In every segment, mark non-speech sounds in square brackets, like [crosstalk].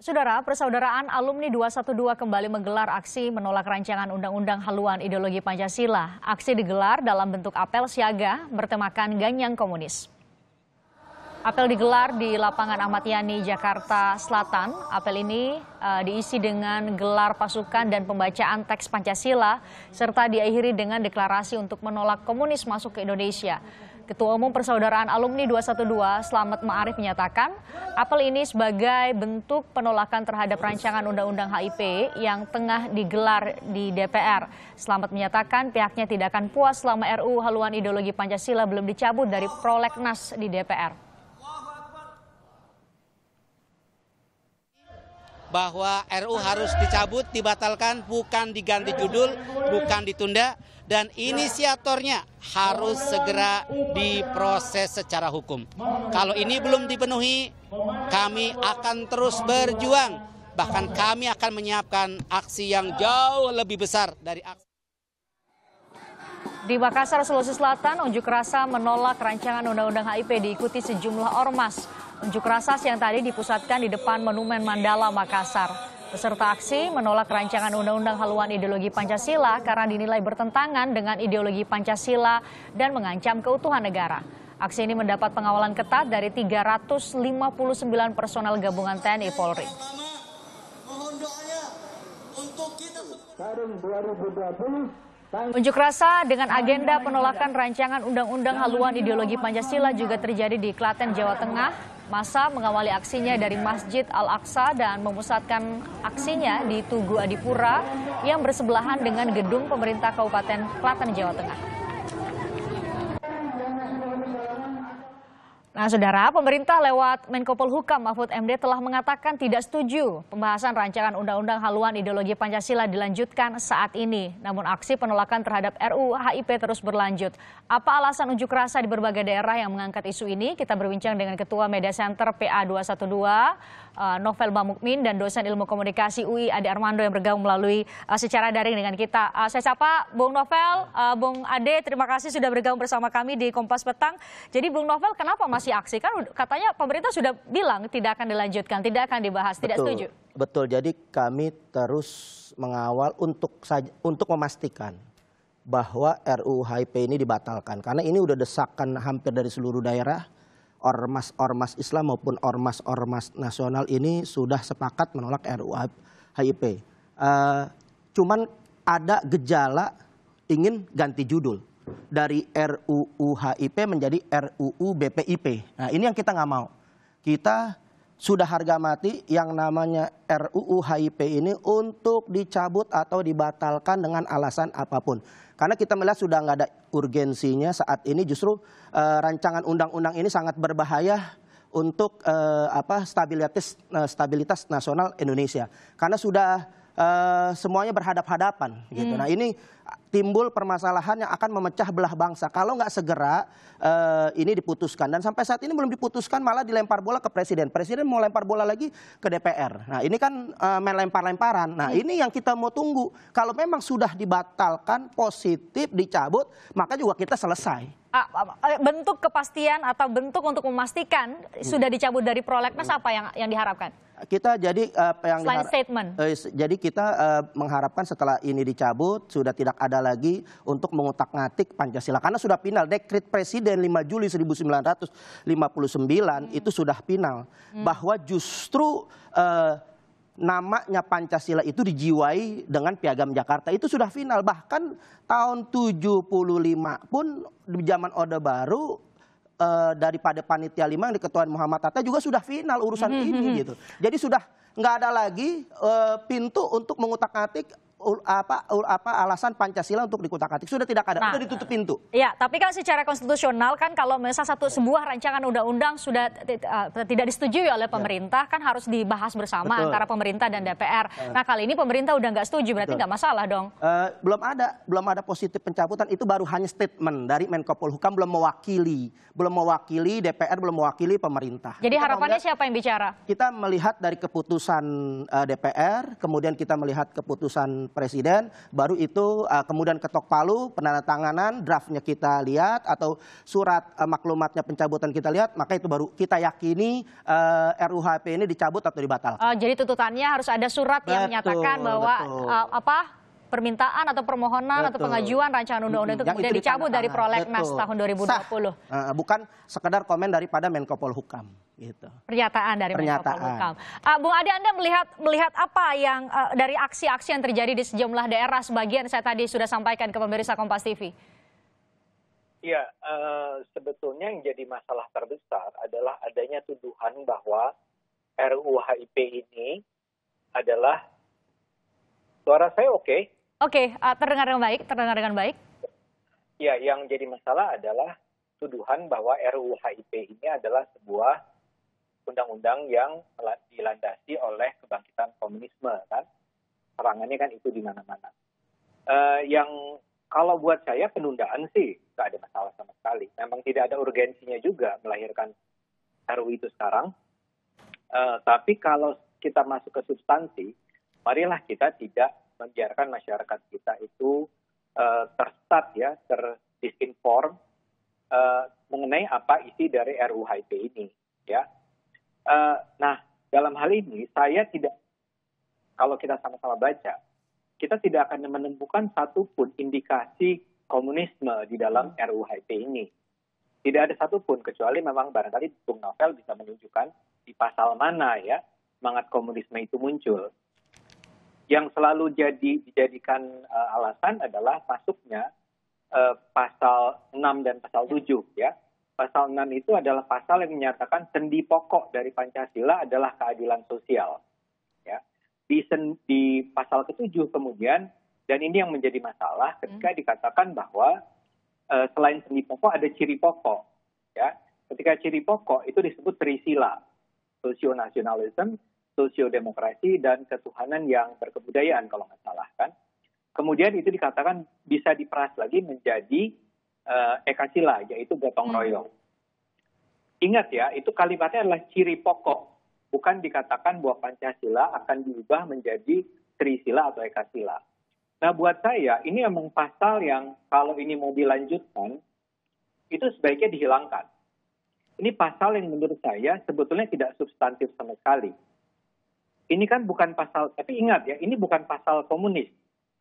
Saudara, persaudaraan alumni 212 kembali menggelar aksi menolak rancangan undang-undang haluan ideologi Pancasila. Aksi digelar dalam bentuk apel siaga bertemakan ganyang komunis. Apel digelar di lapangan Ahmad Yani, Jakarta Selatan. Apel ini uh, diisi dengan gelar pasukan dan pembacaan teks Pancasila, serta diakhiri dengan deklarasi untuk menolak komunis masuk ke Indonesia. Ketua Umum Persaudaraan Alumni 212, Slamet Ma'arif menyatakan, apel ini sebagai bentuk penolakan terhadap rancangan Undang-Undang HIP yang tengah digelar di DPR. Slamet menyatakan pihaknya tidak akan puas selama RU haluan ideologi Pancasila belum dicabut dari prolegnas di DPR. bahwa RU harus dicabut, dibatalkan, bukan diganti judul, bukan ditunda, dan inisiatornya harus segera diproses secara hukum. Kalau ini belum dipenuhi, kami akan terus berjuang, bahkan kami akan menyiapkan aksi yang jauh lebih besar dari aksi. Di Makassar, Sulawesi Selatan, unjuk rasa menolak rancangan Undang-Undang HIP diikuti sejumlah ormas. Unjuk rasa siang tadi dipusatkan di depan Monumen Mandala Makassar. Peserta aksi menolak rancangan undang-undang haluan ideologi Pancasila karena dinilai bertentangan dengan ideologi Pancasila dan mengancam keutuhan negara. Aksi ini mendapat pengawalan ketat dari 359 personel gabungan TNI Polri. Tahun 2020 Unjuk rasa dengan agenda penolakan rancangan undang-undang haluan ideologi Pancasila juga terjadi di Klaten, Jawa Tengah. Masa mengawali aksinya dari Masjid Al-Aqsa dan memusatkan aksinya di Tugu Adipura yang bersebelahan dengan gedung pemerintah Kabupaten Klaten, Jawa Tengah. Nah, saudara, pemerintah lewat Menko Polhukam Mahfud MD telah mengatakan tidak setuju pembahasan rancangan undang-undang haluan ideologi Pancasila dilanjutkan saat ini. Namun aksi penolakan terhadap RUU HIP terus berlanjut. Apa alasan unjuk rasa di berbagai daerah yang mengangkat isu ini? Kita berbincang dengan Ketua Media Center PA212, eh, Novel Bamukmin, dan dosen ilmu komunikasi UI Ade Armando yang bergabung melalui eh, secara daring dengan kita. Eh, saya sapa Bung Novel, Bung Ade, terima kasih sudah bergabung bersama kami di Kompas Petang. Jadi Bung Novel, kenapa masih aksi kan katanya pemerintah sudah bilang tidak akan dilanjutkan, tidak akan dibahas, betul, tidak setuju. Betul. Jadi kami terus mengawal untuk untuk memastikan bahwa RUU HIP ini dibatalkan karena ini sudah desakan hampir dari seluruh daerah ormas-ormas Islam maupun ormas-ormas nasional ini sudah sepakat menolak RUU HIP. Uh, eh, cuman ada gejala ingin ganti judul dari RUU HIP menjadi RUU BPIP. Nah ini yang kita nggak mau. Kita sudah harga mati yang namanya RUU HIP ini untuk dicabut atau dibatalkan dengan alasan apapun. Karena kita melihat sudah nggak ada urgensinya saat ini justru e, rancangan undang-undang ini sangat berbahaya untuk e, apa stabilitas eh, stabilitas nasional Indonesia. Karena sudah Eh, semuanya berhadap-hadapan gitu. Hmm. Nah ini timbul permasalahan yang akan memecah belah bangsa kalau nggak segera uh, ini diputuskan dan sampai saat ini belum diputuskan malah dilempar bola ke presiden presiden mau lempar bola lagi ke DPR nah ini kan uh, main lempar-lemparan nah hmm. ini yang kita mau tunggu kalau memang sudah dibatalkan positif dicabut maka juga kita selesai Ah, ah, ah, eh, bentuk kepastian atau bentuk untuk memastikan hmm. sudah dicabut dari prolegnas hmm. apa yang yang diharapkan? Kita jadi eh, apa yang Selain statement. Eh, jadi kita eh, mengharapkan setelah ini dicabut sudah tidak ada lagi untuk mengutak-ngatik Pancasila karena sudah final dekret presiden 5 Juli 1959 hmm. itu sudah final hmm. bahwa justru eh, namanya Pancasila itu dijiwai dengan Piagam Jakarta itu sudah final bahkan tahun 75 pun di zaman Orde Baru eh, daripada panitia Lima yang diketuai Muhammad Hatta juga sudah final urusan mhm, ini mhm. gitu. Jadi sudah nggak ada lagi eh, pintu untuk mengutak-atik apa apa alasan Pancasila untuk dikutak-atik sudah tidak ada nah, ditutup pintu. Iya, tapi kan secara konstitusional kan kalau misalnya satu iya. sebuah rancangan undang-undang sudah uh, tidak disetujui oleh iya. pemerintah ya. kan harus dibahas bersama Betul. antara pemerintah dan iya. DPR. Uh. Nah kali ini pemerintah udah nggak setuju berarti nggak masalah dong. Uh, belum ada belum ada positif pencabutan itu baru hanya statement dari Menko Polhukam belum mewakili belum mewakili DPR belum mewakili pemerintah. Jadi kita harapannya melihat, siapa yang bicara? Kita melihat dari keputusan uh, eh, DPR kemudian kita melihat keputusan Presiden, baru itu uh, kemudian ketok palu, penandatanganan, draftnya kita lihat, atau surat uh, maklumatnya pencabutan kita lihat, maka itu baru kita yakini uh, eh, RUHP ini dicabut atau dibatalkan. Uh, oh, jadi tuntutannya harus ada surat betul, yang menyatakan bahwa betul. Uh, apa permintaan atau permohonan Betul. atau pengajuan rancangan undang-undang itu tidak kemudian dicabut dari ah, prolegnas Betul. tahun 2020. Sah. Ah, ah, bukan sekedar komen daripada Menko Polhukam gitu. Pernyataan dari Pernyataan. Menko Polhukam. Uh, Bung Adi, Anda melihat melihat apa yang uh, dari aksi-aksi yang terjadi di sejumlah daerah sebagian saya tadi sudah sampaikan ke pemirsa Kompas TV. Ya, uh, eh, sebetulnya yang jadi masalah terbesar adalah adanya tuduhan bahwa RUU ini adalah suara saya oke. Okay. Oke, okay, uh, eh, terdengar dengan baik, terdengar dengan baik. Ya, yang jadi masalah adalah tuduhan bahwa RUU HIP ini adalah sebuah undang-undang yang dilandasi oleh kebangkitan komunisme, kan? Serangannya kan itu di mana-mana. Uh, yang kalau buat saya penundaan sih nggak ada masalah sama sekali. Memang tidak ada urgensinya juga melahirkan RUU itu sekarang. Uh, tapi kalau kita masuk ke substansi, marilah kita tidak membiarkan masyarakat kita itu uh, eh, terstat ya, terdisinform uh, mengenai apa isi dari RUHP ini ya. Uh, nah, dalam hal ini saya tidak kalau kita sama-sama baca, kita tidak akan menemukan satupun indikasi komunisme di dalam RUHP ini. Tidak ada satupun, kecuali memang barangkali Bung Novel bisa menunjukkan di pasal mana ya semangat komunisme itu muncul yang selalu jadi dijadikan uh, alasan adalah masuknya uh, pasal 6 dan pasal 7 ya. Pasal 6 itu adalah pasal yang menyatakan sendi pokok dari Pancasila adalah keadilan sosial. Ya. Di, sen, di pasal ketujuh kemudian dan ini yang menjadi masalah ketika hmm. dikatakan bahwa uh, selain sendi pokok ada ciri pokok ya. Ketika ciri pokok itu disebut trisila, sosio nasionalisme sosiodemokrasi dan ketuhanan yang berkebudayaan kalau nggak salah kan. Kemudian itu dikatakan bisa diperas lagi menjadi uh, eh, ekasila yaitu gotong hmm. royong. Ingat ya, itu kalimatnya adalah ciri pokok, bukan dikatakan bahwa Pancasila akan diubah menjadi Trisila atau Ekasila. Nah, buat saya ini emang pasal yang kalau ini mau dilanjutkan itu sebaiknya dihilangkan. Ini pasal yang menurut saya sebetulnya tidak substantif sama sekali ini kan bukan pasal, tapi ingat ya, ini bukan pasal komunis.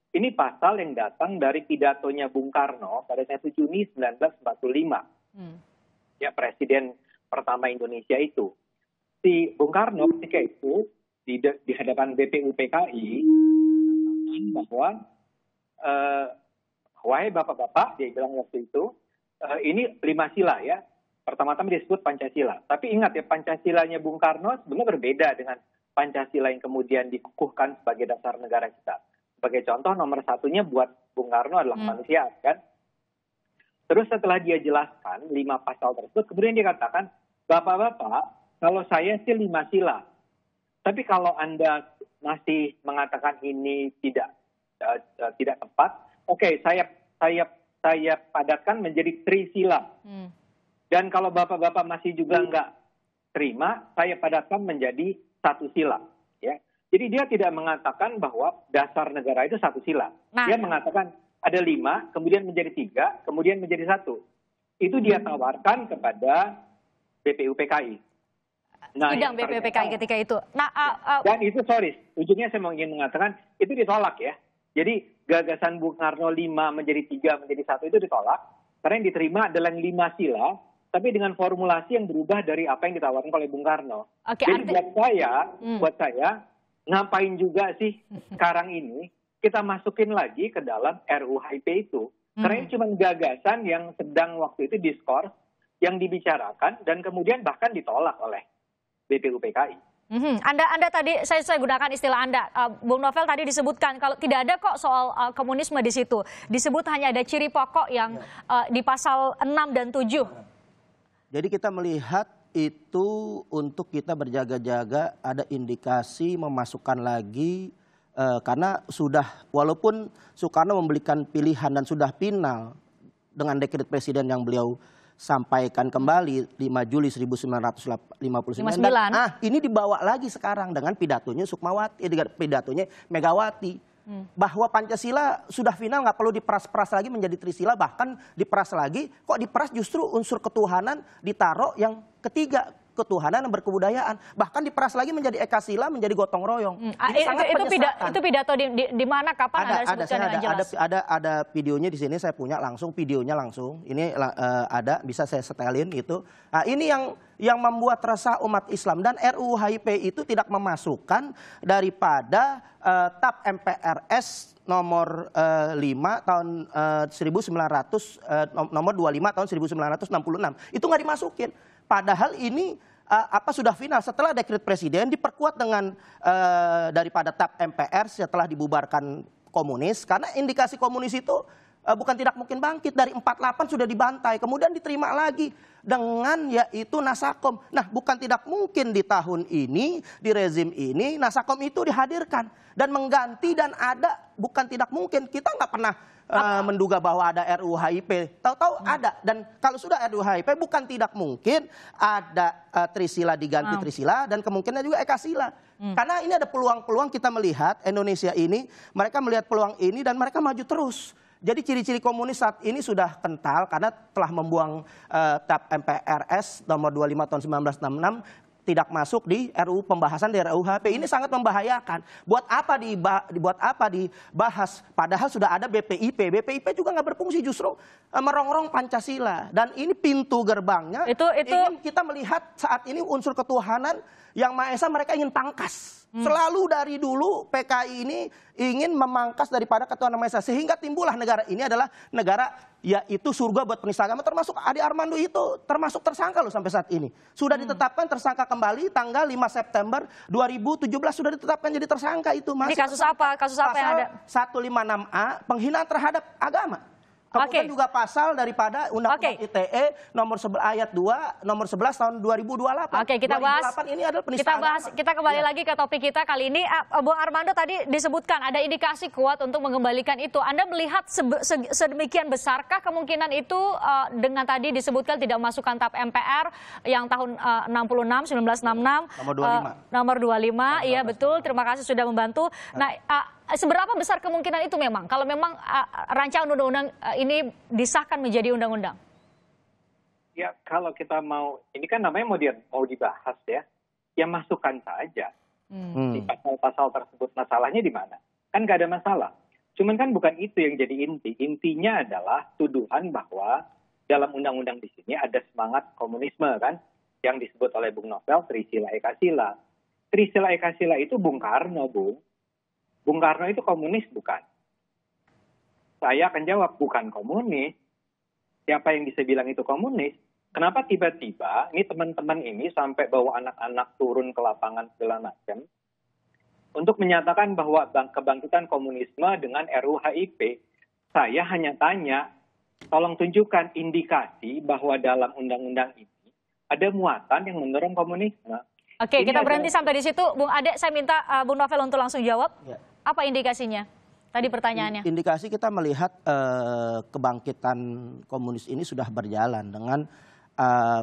Ini pasal yang datang dari pidatonya Bung Karno pada 1 Juni 1945. Hmm. Ya, presiden pertama Indonesia itu. Si Bung Karno ketika itu di, di hadapan BPUPKI bahwa eh, wahai bapak-bapak dia bilang waktu itu eh, ini lima sila ya pertama-tama disebut Pancasila tapi ingat ya Pancasilanya Bung Karno sebenarnya berbeda dengan Pancasila yang kemudian dikukuhkan sebagai dasar negara kita. Sebagai contoh nomor satunya buat Bung Karno adalah hmm. manusia, kan. Terus setelah dia jelaskan lima pasal tersebut, kemudian dia katakan, Bapak-bapak, kalau saya sih lima sila. Tapi kalau Anda masih mengatakan ini tidak uh, uh, tidak tepat, oke okay, saya saya saya padatkan menjadi trisila. Hmm. Dan kalau bapak-bapak masih juga nggak terima, saya padatkan menjadi satu sila. Ya. Jadi dia tidak mengatakan bahwa dasar negara itu satu sila. Nah. Dia mengatakan ada lima, kemudian menjadi tiga, kemudian menjadi satu. Itu dia hmm. tawarkan kepada BPUPKI. Nah, sidang BPUPKI ketika itu. Nah, uh, uh, dan itu sorry, ujungnya saya mau ingin mengatakan itu ditolak ya. Jadi gagasan Bung Karno lima menjadi tiga menjadi satu itu ditolak karena yang diterima adalah lima sila tapi dengan formulasi yang berubah dari apa yang ditawarkan oleh Bung Karno. Okay, Jadi buat saya, hmm. buat saya ngapain juga sih sekarang ini kita masukin lagi ke dalam RUHIP itu. Hmm. Karena ini cuma gagasan yang sedang waktu itu diskors yang dibicarakan dan kemudian bahkan ditolak oleh BPUPKI. hmm Anda, anda tadi saya, saya gunakan istilah anda, uh, Bung Novel tadi disebutkan kalau tidak ada kok soal uh, komunisme di situ, disebut hanya ada ciri pokok yang uh, di pasal 6 dan 7 jadi kita melihat itu untuk kita berjaga-jaga ada indikasi memasukkan lagi eh, karena sudah walaupun Soekarno memberikan pilihan dan sudah final dengan dekret presiden yang beliau sampaikan kembali 5 Juli 1959. Dan, ah, ini dibawa lagi sekarang dengan pidatonya Sukmawati, dengan pidatonya Megawati hmm. bahwa Pancasila sudah final nggak perlu diperas-peras lagi menjadi Trisila bahkan diperas lagi kok diperas justru unsur ketuhanan ditaruh yang ketiga ketuhanan dan berkebudayaan. Bahkan diperas lagi menjadi ekasila, menjadi gotong royong. Hmm. Ini itu, itu, pidato, itu pidato di, di, di mana kapan ada, ada, ada saya ada, jelas. ada ada ada videonya di sini saya punya langsung videonya langsung. Ini uh, ada bisa saya setelin itu. Nah, ini yang yang membuat resah umat Islam dan RUU HIP itu tidak memasukkan daripada uh, TAP MPRS nomor uh, eh, 5 tahun uh, 1900 uh, nomor 25 tahun 1966 itu nggak dimasukin Padahal ini uh, apa sudah final setelah dekret presiden diperkuat dengan uh, daripada TAP MPR setelah dibubarkan komunis karena indikasi komunis itu Eh, bukan tidak mungkin bangkit dari 48 sudah dibantai kemudian diterima lagi dengan yaitu Nasakom. Nah, bukan tidak mungkin di tahun ini di rezim ini Nasakom itu dihadirkan dan mengganti dan ada bukan tidak mungkin kita nggak pernah uh, menduga bahwa ada RUHIP. Tahu-tahu hmm. ada dan kalau sudah RUHIP bukan tidak mungkin ada uh, Trisila diganti hmm. Trisila dan kemungkinan juga Ekasila. Hmm. Karena ini ada peluang-peluang kita melihat Indonesia ini mereka melihat peluang ini dan mereka maju terus. Jadi ciri-ciri komunis saat ini sudah kental karena telah membuang uh, TAP MPRS nomor 25 tahun 1966 tidak masuk di RU pembahasan di RUHP. Ini hmm. sangat membahayakan. Buat apa di apa dibahas padahal sudah ada BPIP. BPIP juga nggak berfungsi justru eh, merongrong Pancasila dan ini pintu gerbangnya. Itu itu ingin kita melihat saat ini unsur ketuhanan yang Maha Esa mereka ingin pangkas. Hmm. Selalu dari dulu PKI ini ingin memangkas daripada ketuhanan Maha Esa sehingga timbullah negara ini adalah negara ya itu surga buat penista agama termasuk Adi Armando itu termasuk tersangka loh sampai saat ini. Sudah hmm. ditetapkan tersangka kembali tanggal 5 September 2017 sudah ditetapkan jadi tersangka itu. Masih ini kasus tersangka. apa? Kasus apa yang ada? 156A penghinaan terhadap agama. Kemudian okay. juga pasal daripada Undang-Undang okay. E ITE nomor sebelas ayat 2 nomor 11 tahun 2028. Oke, okay, kita bahas ini adalah penistaan. Kita bahas kita kembali ya. lagi ke topik kita kali ini eh, Bu Armando tadi disebutkan ada indikasi kuat untuk mengembalikan itu. Anda melihat se se sedemikian besarkah kemungkinan itu uh, dengan tadi disebutkan tidak masukkan tap MPR yang tahun uh, 66 1966 nomor 25. Uh, eh, nomor 25, iya betul. Terima kasih sudah membantu. Nah, uh, Seberapa besar kemungkinan itu memang kalau memang uh, rancangan undang-undang uh, ini disahkan menjadi undang-undang? Ya, kalau kita mau ini kan namanya mau di, mau dibahas ya. Ya masukkan saja. Hmm. hmm. Di pasal-pasal tersebut masalahnya di mana? Kan gak ada masalah. Cuman kan bukan itu yang jadi inti. Intinya adalah tuduhan bahwa dalam undang-undang di sini ada semangat komunisme kan yang disebut oleh Bung Novel Trisila Eka Sila. Trisila Eka Sila itu Bung Karno, Bung. Bung Karno itu komunis bukan? Saya akan jawab, bukan komunis. Siapa yang bisa bilang itu komunis? Kenapa tiba-tiba ini teman-teman ini sampai bawa anak-anak turun ke lapangan segala macam untuk menyatakan bahwa bang kebangkitan komunisme dengan RUHIP, saya hanya tanya, tolong tunjukkan indikasi bahwa dalam undang-undang ini ada muatan yang mendorong komunisme. Oke, ini kita berhenti ada... sampai di situ. Bung Ade, saya minta uh, Bung Novel untuk langsung jawab. Ya. Apa indikasinya? Tadi pertanyaannya. Indikasi kita melihat uh, kebangkitan komunis ini sudah berjalan dengan uh,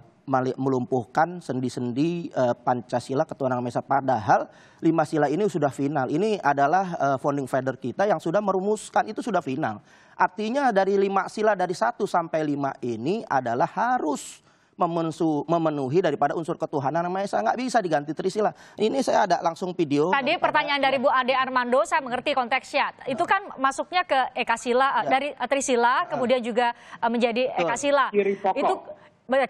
melumpuhkan sendi-sendi uh, Pancasila Ketuhanan Mesa. Padahal lima sila ini sudah final. Ini adalah uh, founding father kita yang sudah merumuskan itu sudah final. Artinya dari lima sila dari satu sampai lima ini adalah harus memenuhi daripada unsur ketuhanan namanya saya nggak bisa diganti Trisila. Ini saya ada langsung video. Tadi pertanyaan dari Bu Ade Armando saya mengerti konteksnya. Itu kan masuknya ke Ekasila ya. dari eh, Trisila ah. kemudian juga eh, menjadi Eka pokok. Itu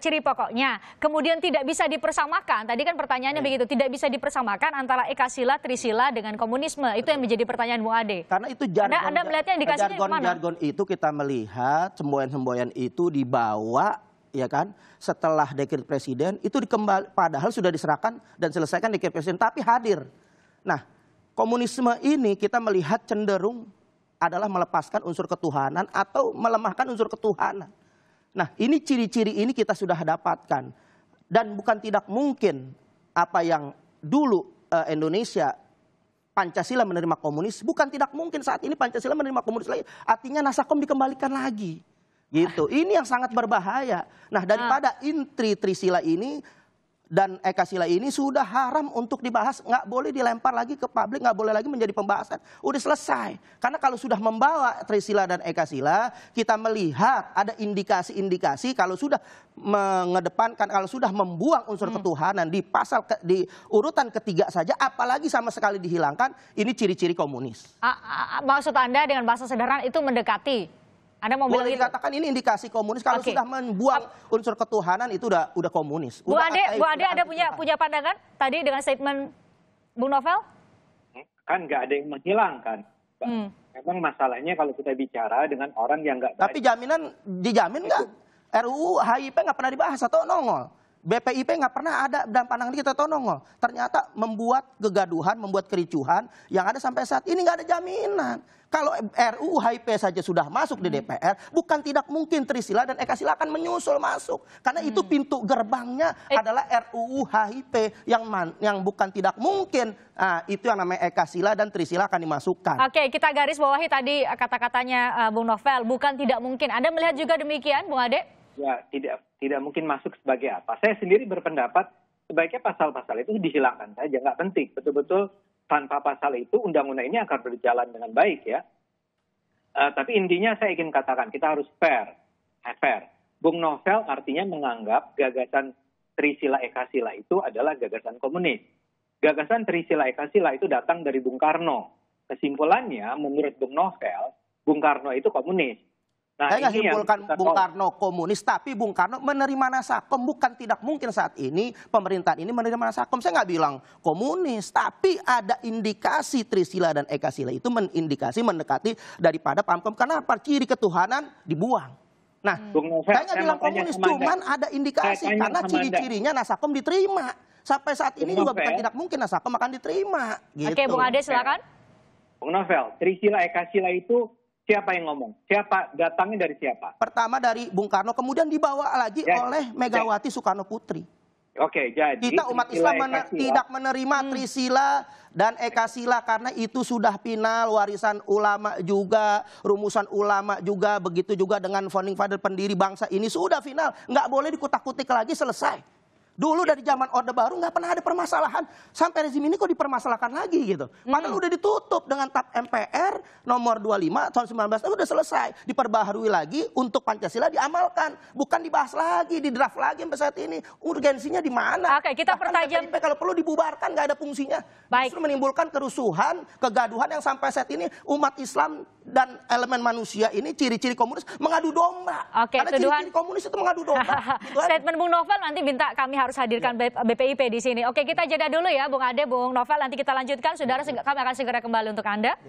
ciri pokoknya. Kemudian tidak bisa dipersamakan. Tadi kan pertanyaannya iya. begitu, tidak bisa dipersamakan antara Eka Sila, trisila dengan komunisme. Itu yang menjadi pertanyaan Bu Ade. Karena itu jargon Anda, anda melihatnya jargon, mana? jargon itu kita melihat semboyan-semboyan itu dibawa ya kan setelah dekret presiden itu dikembali padahal sudah diserahkan dan selesaikan dekret presiden tapi hadir. Nah, komunisme ini kita melihat cenderung adalah melepaskan unsur ketuhanan atau melemahkan unsur ketuhanan. Nah, ini ciri-ciri ini kita sudah dapatkan dan bukan tidak mungkin apa yang dulu eh, Indonesia Pancasila menerima komunis bukan tidak mungkin saat ini Pancasila menerima komunis lagi. Artinya Nasakom dikembalikan lagi. Gitu. Ini yang sangat berbahaya. Nah, ah. daripada intri Trisila ini dan Eka Sila ini sudah haram untuk dibahas, nggak boleh dilempar lagi ke publik, nggak boleh lagi menjadi pembahasan. Udah selesai. Karena kalau sudah membawa Trisila dan Eka Sila, kita melihat ada indikasi-indikasi kalau sudah mengedepankan, kalau sudah membuang unsur hmm. ketuhanan di pasal ke, di urutan ketiga saja, apalagi sama sekali dihilangkan, ini ciri-ciri komunis. A, ah, a, ah, maksud anda dengan bahasa sederhana itu mendekati anda mau boleh gitu? dikatakan itu? ini indikasi komunis kalau okay. sudah membuang unsur ketuhanan itu udah udah komunis. Bu Ade, Bu Ade ada punya punya pandangan tadi dengan statement Bu Novel? Kan nggak ada yang menghilangkan. Hmm. Memang masalahnya kalau kita bicara dengan orang yang nggak. Tapi jaminan dijamin nggak? RUU HIP nggak pernah dibahas atau nongol. BPIP nggak pernah ada dan pandangan kita tonongol. Ternyata membuat kegaduhan, membuat kericuhan yang ada sampai saat ini nggak ada jaminan. Kalau RUU HIP saja sudah masuk di DPR, bukan tidak mungkin Trisila dan Eka Sila akan menyusul masuk. Karena hmm. itu pintu gerbangnya eh. adalah RUU HIP yang yang bukan tidak mungkin. Nah, itu yang namanya Eka Sila dan Trisila akan dimasukkan. Oke, kita garis bawahi tadi kata-katanya uh, Bung Novel, bukan tidak mungkin. Anda melihat juga demikian, Bung Ade? ya tidak tidak mungkin masuk sebagai apa. Saya sendiri berpendapat sebaiknya pasal-pasal itu dihilangkan saja, nggak penting. Betul-betul tanpa pasal itu undang-undang ini akan berjalan dengan baik ya. Uh, tapi intinya saya ingin katakan kita harus fair, eh, fair. Bung Novel artinya menganggap gagasan Trisila eka sila itu adalah gagasan komunis. Gagasan Trisila eka sila itu datang dari Bung Karno. Kesimpulannya, menurut Bung Novel, Bung Karno itu komunis. Nah, Saya nggak simpulkan Bung Karno komunis, tapi Bung Karno menerima nasakom. Bukan tidak mungkin saat ini pemerintahan ini menerima nasakom. Saya nggak bilang komunis, tapi ada indikasi Trisila dan Eka Sila itu mengindikasi mendekati daripada Pamkom. Karena apa? Ciri ketuhanan dibuang. Nah, hmm. Bung saya nggak bilang komunis, cuman ada indikasi. Karena ciri-cirinya nasakom diterima. Sampai saat ini Bung juga Novel. bukan tidak mungkin nasakom akan diterima. Gitu. Oke, Bung gitu. Ade silakan. Bung Novel, Trisila Eka Sila itu Siapa yang ngomong? Siapa datangnya dari siapa? Pertama dari Bung Karno, kemudian dibawa lagi ya, oleh Megawati ya. Soekarno Putri. Oke, jadi kita umat Islam mener Ekasila. tidak menerima hmm. Trisila dan Eka Sila karena itu sudah final warisan ulama juga, rumusan ulama juga, begitu juga dengan founding father pendiri bangsa ini sudah final, nggak boleh dikutak-kutik lagi selesai. Dulu dari zaman Orde Baru nggak pernah ada permasalahan. Sampai rezim ini kok dipermasalahkan lagi gitu. Padahal hmm. udah ditutup dengan TAP MPR nomor 25 tahun 19 itu udah selesai. Diperbaharui lagi untuk Pancasila diamalkan. Bukan dibahas lagi, di draft lagi sampai saat ini. Urgensinya di mana? Oke, kita pertajam. kalau perlu dibubarkan nggak ada fungsinya. Baik. Justru menimbulkan kerusuhan, kegaduhan yang sampai saat ini umat Islam dan elemen manusia ini ciri-ciri komunis mengadu domba. Oke, Karena ciri-ciri komunis itu mengadu domba. [laughs] Gitu Statement Bung Novel nanti minta kami harus harus hadirkan ya. BPIP di sini. Oke, kita jeda dulu ya, Bung Ade, Bung Novel. Nanti kita lanjutkan, saudara. Ya, ya. Kami akan segera kembali untuk Anda.